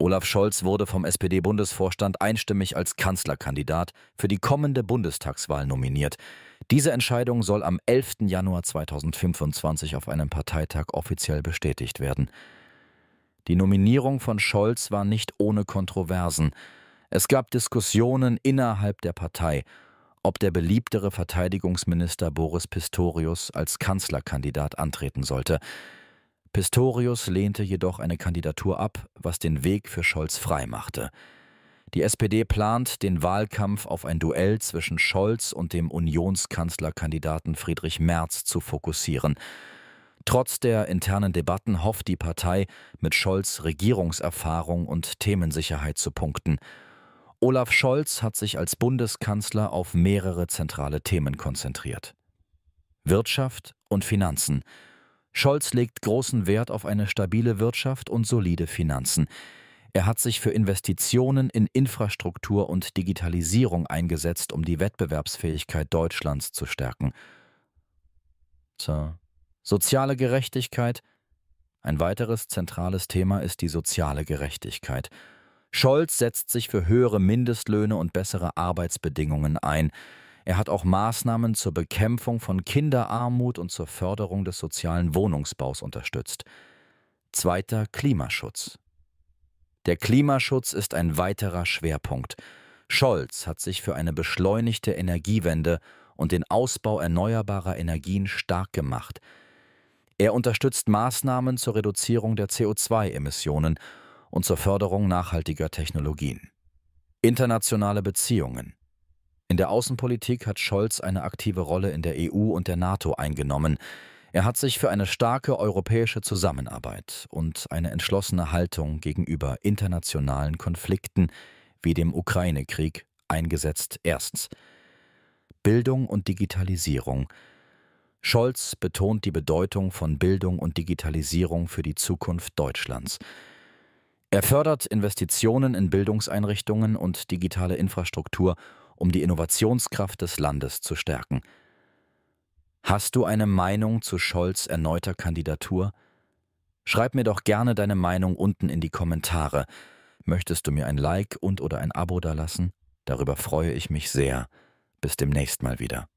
Olaf Scholz wurde vom SPD-Bundesvorstand einstimmig als Kanzlerkandidat für die kommende Bundestagswahl nominiert. Diese Entscheidung soll am 11. Januar 2025 auf einem Parteitag offiziell bestätigt werden. Die Nominierung von Scholz war nicht ohne Kontroversen. Es gab Diskussionen innerhalb der Partei, ob der beliebtere Verteidigungsminister Boris Pistorius als Kanzlerkandidat antreten sollte. Pistorius lehnte jedoch eine Kandidatur ab, was den Weg für Scholz frei machte. Die SPD plant den Wahlkampf auf ein Duell zwischen Scholz und dem Unionskanzlerkandidaten Friedrich Merz zu fokussieren. Trotz der internen Debatten hofft die Partei, mit Scholz Regierungserfahrung und Themensicherheit zu punkten. Olaf Scholz hat sich als Bundeskanzler auf mehrere zentrale Themen konzentriert. Wirtschaft und Finanzen – Scholz legt großen Wert auf eine stabile Wirtschaft und solide Finanzen. Er hat sich für Investitionen in Infrastruktur und Digitalisierung eingesetzt, um die Wettbewerbsfähigkeit Deutschlands zu stärken. So. Soziale Gerechtigkeit. Ein weiteres zentrales Thema ist die soziale Gerechtigkeit. Scholz setzt sich für höhere Mindestlöhne und bessere Arbeitsbedingungen ein. Er hat auch Maßnahmen zur Bekämpfung von Kinderarmut und zur Förderung des sozialen Wohnungsbaus unterstützt. Zweiter Klimaschutz. Der Klimaschutz ist ein weiterer Schwerpunkt. Scholz hat sich für eine beschleunigte Energiewende und den Ausbau erneuerbarer Energien stark gemacht. Er unterstützt Maßnahmen zur Reduzierung der CO2-Emissionen und zur Förderung nachhaltiger Technologien. Internationale Beziehungen. In der Außenpolitik hat Scholz eine aktive Rolle in der EU und der NATO eingenommen. Er hat sich für eine starke europäische Zusammenarbeit und eine entschlossene Haltung gegenüber internationalen Konflikten wie dem Ukraine-Krieg eingesetzt. Erstens Bildung und Digitalisierung. Scholz betont die Bedeutung von Bildung und Digitalisierung für die Zukunft Deutschlands. Er fördert Investitionen in Bildungseinrichtungen und digitale Infrastruktur um die Innovationskraft des Landes zu stärken. Hast du eine Meinung zu Scholz erneuter Kandidatur? Schreib mir doch gerne deine Meinung unten in die Kommentare. Möchtest du mir ein Like und oder ein Abo dalassen? Darüber freue ich mich sehr. Bis demnächst mal wieder.